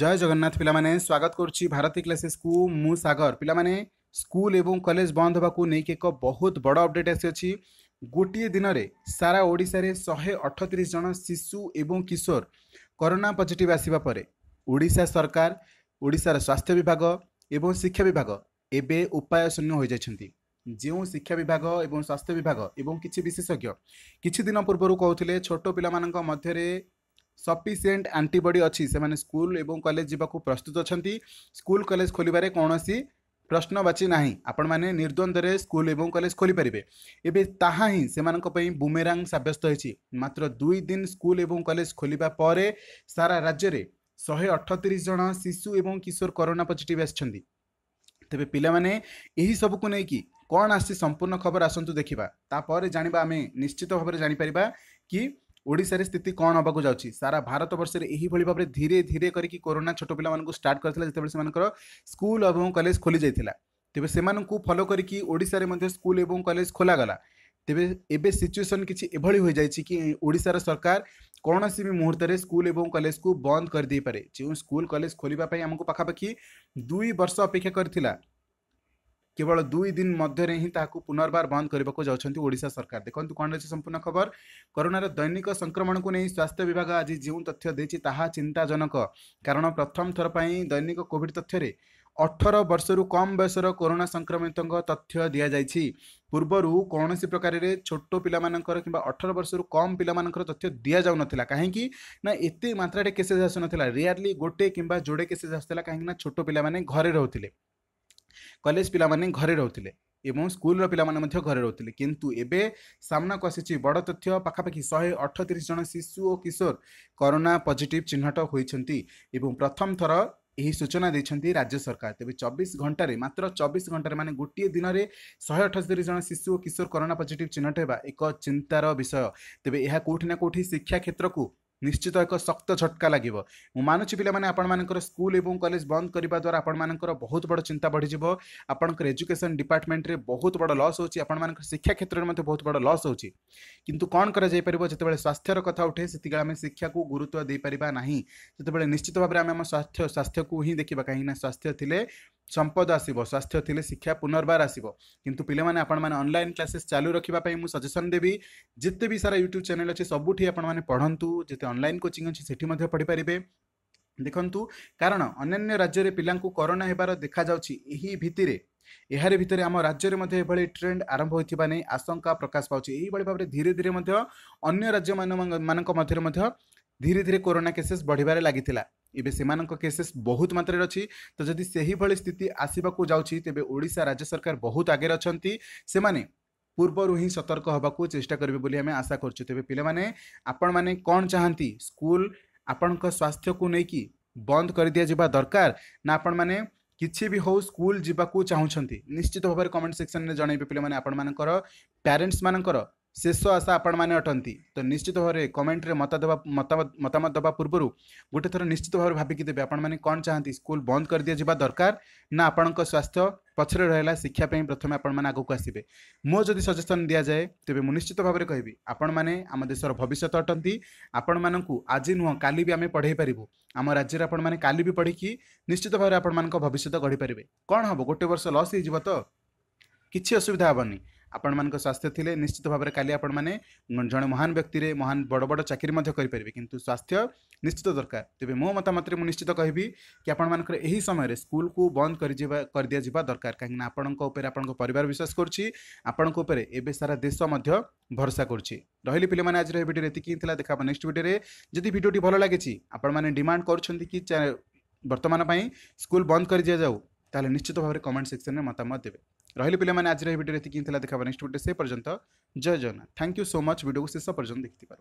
জয় জগন্নাথ পিলামানে স্বাগত করছি ভারতী ক্লাসেসকু মু সাগর পিলামানে স্কুল এবং কলেজ বন্ধ হওয়াকু নেইকি এক বহুত বড় অপডেট আসিছি ଗୋଟିଏ ଦିନରେ ସାରା ଓଡ଼ିଶାରେ ଶହେ ଅଠତିରିଶ ଜଣ ଶିଶୁ ଏବଂ କିଶୋର କରୋନା ପଜିଟିଭ୍ ଆସିବା ପରେ ଓଡ଼ିଶା ସରକାର ଓଡ଼ିଶାର ସ୍ୱାସ୍ଥ୍ୟ ବିଭାଗ ଏବଂ ଶିକ୍ଷା ବିଭାଗ ଏବେ ଉପାୟ ଶୂନ୍ୟ ହୋଇଯାଇଛନ୍ତି ଯେଉଁ ଶିକ୍ଷା ବିଭାଗ ଏବଂ ସ୍ୱାସ୍ଥ୍ୟ ବିଭାଗ ଏବଂ କିଛି ବିଶେଷଜ୍ଞ କିଛି ଦିନ ପୂର୍ବରୁ କହୁଥିଲେ ଛୋଟ ପିଲାମାନଙ୍କ ମଧ୍ୟରେ ସଫିସିଏଣ୍ଟ ଆଣ୍ଟିବଡି ଅଛି ସେମାନେ ସ୍କୁଲ ଏବଂ କଲେଜ ଯିବାକୁ ପ୍ରସ୍ତୁତ ଅଛନ୍ତି ସ୍କୁଲ କଲେଜ ଖୋଲିବାରେ କୌଣସି ପ୍ରଶ୍ନବାଚୀ ନାହିଁ ଆପଣମାନେ ନିର୍ଦ୍ୱନ୍ଦ୍ୱରେ ସ୍କୁଲ ଏବଂ କଲେଜ ଖୋଲିପାରିବେ ଏବେ ତାହା ହିଁ ସେମାନଙ୍କ ପାଇଁ ବୁମେରାଙ୍ଗ ସାବ୍ୟସ୍ତ ହୋଇଛି ମାତ୍ର ଦୁଇ ଦିନ ସ୍କୁଲ ଏବଂ କଲେଜ ଖୋଲିବା ପରେ ସାରା ରାଜ୍ୟରେ ଶହେ ଅଠତିରିଶ ଜଣ ଶିଶୁ ଏବଂ କିଶୋର କରୋନା ପଜିଟିଭ୍ ଆସିଛନ୍ତି ତେବେ ପିଲାମାନେ ଏହିସବୁକୁ ନେଇକି କ'ଣ ଆସିଛି ସମ୍ପୂର୍ଣ୍ଣ ଖବର ଆସନ୍ତୁ ଦେଖିବା ତାପରେ ଜାଣିବା ଆମେ ନିଶ୍ଚିତ ଭାବରେ ଜାଣିପାରିବା କି ଓଡ଼ିଶାରେ ସ୍ଥିତି କ'ଣ ହେବାକୁ ଯାଉଛି ସାରା ଭାରତ ବର୍ଷରେ ଏହିଭଳି ଭାବରେ ଧୀରେ ଧୀରେ କରିକି କରୋନା ଛୋଟ ପିଲାମାନଙ୍କୁ ଷ୍ଟାର୍ଟ କରିଥିଲା ଯେତେବେଳେ ସେମାନଙ୍କର ସ୍କୁଲ ଏବଂ କଲେଜ ଖୋଲି ଯାଇଥିଲା ତେବେ ସେମାନଙ୍କୁ ଫଲୋ କରିକି ଓଡ଼ିଶାରେ ମଧ୍ୟ ସ୍କୁଲ ଏବଂ କଲେଜ ଖୋଲାଗଲା ତେବେ ଏବେ ସିଚୁଏସନ୍ କିଛି ଏଭଳି ହୋଇଯାଇଛି କି ଓଡ଼ିଶାର ସରକାର କୌଣସି ବି ମୁହୂର୍ତ୍ତରେ ସ୍କୁଲ ଏବଂ କଲେଜକୁ ବନ୍ଦ କରିଦେଇପାରେ ଯେଉଁ ସ୍କୁଲ କଲେଜ ଖୋଲିବା ପାଇଁ ଆମକୁ ପାଖାପାଖି ଦୁଇ ବର୍ଷ ଅପେକ୍ଷା କରିଥିଲା केवल दुई दिन मध्य पुनर्वार बन्द गरेको देखु कि सम्पूर्ण खबर कोरोना दैनिक संक्रमण को नै स्वास्थ्य विभाग आज जो तथ्य दिन्छ ता चिन्ताजनक कारण प्रथम थरप दैनिक कोभिड तथ्यले अठर वर्ष रु कम कयस कोरोना संक्रमितको तथ्य पूर्व दिन्छ पूर्वहरू कनौसि प्रकारले छोटो पिम्बा अठर रु कम पिर तथ्य दिन काहीँक न यति मत्रे केसेस आसु नलायरली गोटे कम्बा जोडे केसेस आसुला काहीँक छोटो पि घर रहेछ कलेज पिया घर रहे र पिघ घरुले किन एमनाको आसि बड तथ्य पाखापा अठतिरिज शिशु ओ किशोर करोना पजिट चिह्नट हुन्छ ए प्रथम थर यही सूचना राज्य सरकार तपाईँ चबिस घन्टा मत चौबिस घन्टा मैले गोटे दिन शहे अठस्तज शिशु किशोर करोना पोिट चिह्नटे एक चिन्तार विषय तपाईँ यहाँ के कोही शिक्षा क्षेत्रको निश्चित एक शक्त झटका लगे मुझु पे आपर स्कूल और कलेज बंद करने द्वारा आपर बहुत बड़ चिंता बढ़ीज आपंकर एजुकेशन डिपार्टमेंट में बहुत बड़ लस हो शिक्षा क्षेत्र में बहुत बड़ लस हो कितु कौन करते स्वास्थ्य कथ उठे से आम शिक्षा को गुरुत्व दे ना जो निश्चित भाव में आम स्वास्थ्य स्वास्थ्य को ही देखा कहीं स्वास्थ्य थे सम्पद आस शिक्षा पुनर्वार आसब किन पहिला आपलिन क्लासेस चालु र म सजेसन दे जेबि सारा युट्युब च्याने अहिले सबुठी आते अनलाइन कोचिङ अनि सठी पढिपारे देख्नु कारण अन्य राज्यले पिला हेर्खा यही भितिर यहाँ भित्र आम राज्य भन्ने ट्रेन्ड आरम्भ हु आशङ्का प्रकाश पा धि धि अन्य राज्य मध्य धी धेरै कोरोना केसेस बढ्वार लागिरा ଏବେ ସେମାନଙ୍କ କେସେସ୍ ବହୁତ ମାତ୍ରାରେ ଅଛି ତ ଯଦି ସେହିଭଳି ସ୍ଥିତି ଆସିବାକୁ ଯାଉଛି ତେବେ ଓଡ଼ିଶା ରାଜ୍ୟ ସରକାର ବହୁତ ଆଗରେ ଅଛନ୍ତି ସେମାନେ ପୂର୍ବରୁ ହିଁ ସତର୍କ ହେବାକୁ ଚେଷ୍ଟା କରିବେ ବୋଲି ଆମେ ଆଶା କରୁଛୁ ତେବେ ପିଲାମାନେ ଆପଣମାନେ କ'ଣ ଚାହାନ୍ତି ସ୍କୁଲ ଆପଣଙ୍କ ସ୍ୱାସ୍ଥ୍ୟକୁ ନେଇକି ବନ୍ଦ କରିଦିଆଯିବା ଦରକାର ନା ଆପଣମାନେ କିଛି ବି ହେଉ ସ୍କୁଲ ଯିବାକୁ ଚାହୁଁଛନ୍ତି ନିଶ୍ଚିତ ଭାବରେ କମେଣ୍ଟ ସେକ୍ସନରେ ଜଣାଇବେ ପିଲାମାନେ ଆପଣମାନଙ୍କର ପ୍ୟାରେଣ୍ଟସ୍ ମାନଙ୍କର शेष आशा आपे अटंती तो निश्चित भावेन्ट्रे मत मतामत दबा पूर्व थर निश्चित भाव भाविक देबे आप चाहँदै स्कुल बन्द गरिदिएको दरकार ना आपणको स्वास्थ्य पछेर र शिक्षाप्रति प्रथमे आप आगको आसि मो जि सजेसन दिइजाए त म निश्चित भावे कि आम देश र भविष्य अटेन्ट आज नुह काली पढाइ पारु आम राज्य आपि पढिक भावर आपण भविष्य गढिपारे कन् हे गए लस हैज असुविधा हेन ଆପଣମାନଙ୍କ ସ୍ୱାସ୍ଥ୍ୟ ଥିଲେ ନିଶ୍ଚିତ ଭାବରେ କାଲି ଆପଣମାନେ ଜଣେ ମହାନ ବ୍ୟକ୍ତିରେ ମହାନ ବଡ଼ ବଡ଼ ଚାକିରି ମଧ୍ୟ କରିପାରିବେ କିନ୍ତୁ ସ୍ୱାସ୍ଥ୍ୟ ନିଶ୍ଚିତ ଦରକାର ତେବେ ମୋ ମତାମତରେ ମୁଁ ନିଶ୍ଚିତ କହିବି କି ଆପଣମାନଙ୍କର ଏହି ସମୟରେ ସ୍କୁଲକୁ ବନ୍ଦ କରିଯିବା କରିଦିଆଯିବା ଦରକାର କାହିଁକିନା ଆପଣଙ୍କ ଉପରେ ଆପଣଙ୍କ ପରିବାର ବିଶ୍ୱାସ କରୁଛି ଆପଣଙ୍କ ଉପରେ ଏବେ ସାରା ଦେଶ ମଧ୍ୟ ଭରସା କରୁଛି ରହିଲି ପିଲାମାନେ ଆଜିର ଏ ଭିଡ଼ିଓରେ ଏତିକି ଥିଲା ଦେଖା ହେବ ନେକ୍ସଟ ଭିଡ଼ିଓରେ ଯଦି ଭିଡ଼ିଓଟି ଭଲ ଲାଗିଛି ଆପଣମାନେ ଡିମାଣ୍ଡ କରୁଛନ୍ତି କି ବର୍ତ୍ତମାନ ପାଇଁ ସ୍କୁଲ ବନ୍ଦ କରିଦିଆଯାଉ તલા નિશ્ચિત ભાવે કમેન્ટ સેક્શન મે માતામત દેવે રહીલ પિલે મને આજ રે વિડિયો રે કીન થા દેખાબ નેક્સ્ટ વિડિયો સે પરજંત જય જના thank you so much video કુ શેષ પર્જંત દેખતી પર